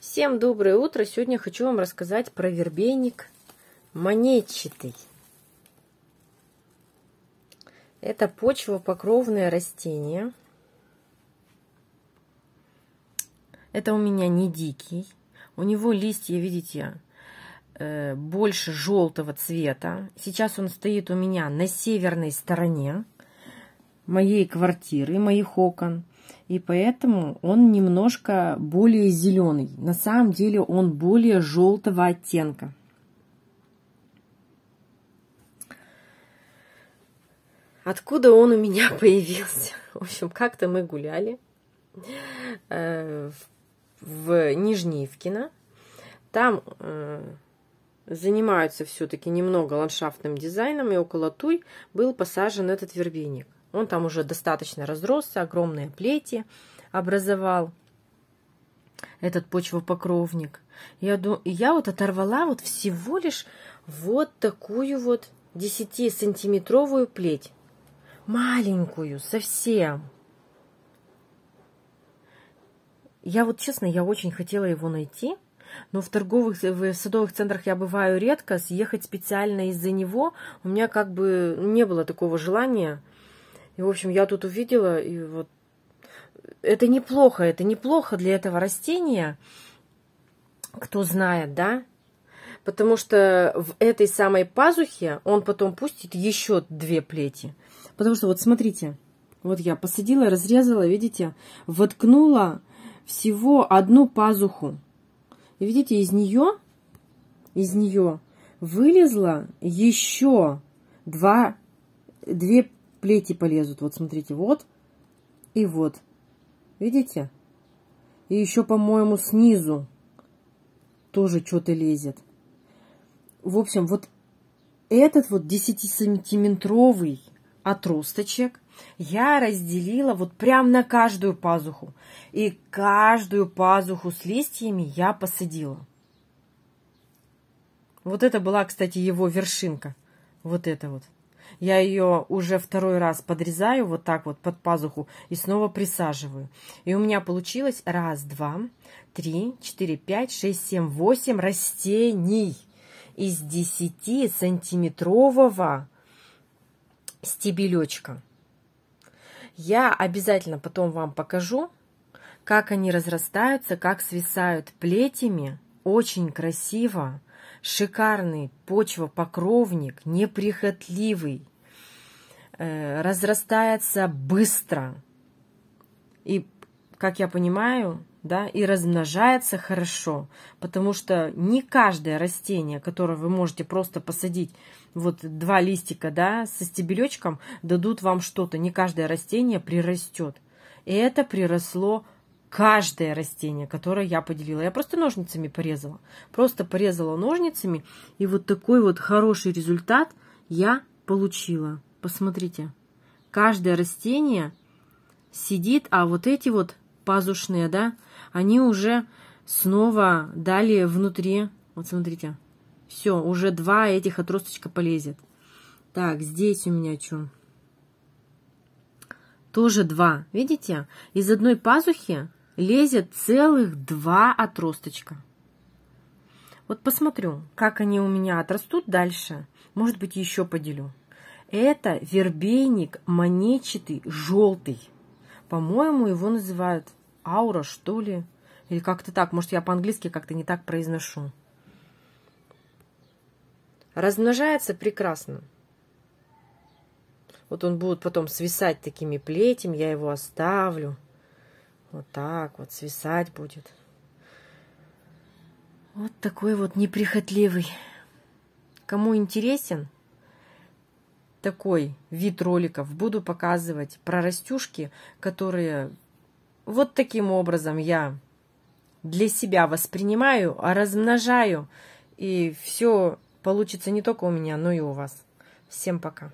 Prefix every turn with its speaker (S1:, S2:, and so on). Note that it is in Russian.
S1: Всем доброе утро! Сегодня хочу вам рассказать про вербейник монетчатый. Это почвопокровное растение. Это у меня не дикий. У него листья, видите, э, больше желтого цвета. Сейчас он стоит у меня на северной стороне моей квартиры, моих окон и поэтому он немножко более зеленый. На самом деле он более желтого оттенка. Откуда он у меня появился? В общем, как-то мы гуляли э, в Нижневкино. Там э, занимаются все-таки немного ландшафтным дизайном, и около Туй был посажен этот вербейник. Он там уже достаточно разросся, огромные плети образовал этот почвопокровник. Я, думаю, я вот оторвала вот всего лишь вот такую вот 10-сантиметровую плеть. Маленькую совсем. Я вот, честно, я очень хотела его найти, но в торговых, в садовых центрах я бываю редко, съехать специально из-за него у меня как бы не было такого желания и, в общем, я тут увидела, и вот это неплохо, это неплохо для этого растения, кто знает, да? Потому что в этой самой пазухе он потом пустит еще две плети. Потому что вот смотрите, вот я посадила, разрезала, видите, воткнула всего одну пазуху. И видите, из нее, из нее вылезла еще два, две плети полезут. Вот смотрите, вот и вот. Видите? И еще, по-моему, снизу тоже что-то лезет. В общем, вот этот вот 10-сантиметровый отросточек я разделила вот прям на каждую пазуху. И каждую пазуху с листьями я посадила. Вот это была, кстати, его вершинка. Вот это вот. Я ее уже второй раз подрезаю вот так вот под пазуху и снова присаживаю. И у меня получилось раз, два, три, четыре, пять, шесть, семь, восемь растений из десяти сантиметрового стебелечка. Я обязательно потом вам покажу, как они разрастаются, как свисают плетями. Очень красиво шикарный почвопокровник, неприхотливый, э, разрастается быстро и, как я понимаю, да, и размножается хорошо, потому что не каждое растение, которое вы можете просто посадить, вот два листика, да, со стебелечком дадут вам что-то, не каждое растение прирастет. И это приросло каждое растение, которое я поделила. Я просто ножницами порезала. Просто порезала ножницами. И вот такой вот хороший результат я получила. Посмотрите. Каждое растение сидит, а вот эти вот пазушные, да, они уже снова дали внутри. Вот смотрите. Все, уже два этих отросточка полезет. Так, здесь у меня что? Тоже два. Видите? Из одной пазухи лезет целых два отросточка. Вот посмотрю, как они у меня отрастут дальше. Может быть, еще поделю. Это вербейник манечатый, желтый. По-моему, его называют аура, что ли. Или как-то так. Может, я по-английски как-то не так произношу. Размножается прекрасно. Вот он будет потом свисать такими плетями, я его оставлю. Вот так вот свисать будет. Вот такой вот неприхотливый. Кому интересен такой вид роликов, буду показывать про растюшки, которые вот таким образом я для себя воспринимаю, а размножаю. И все получится не только у меня, но и у вас. Всем пока.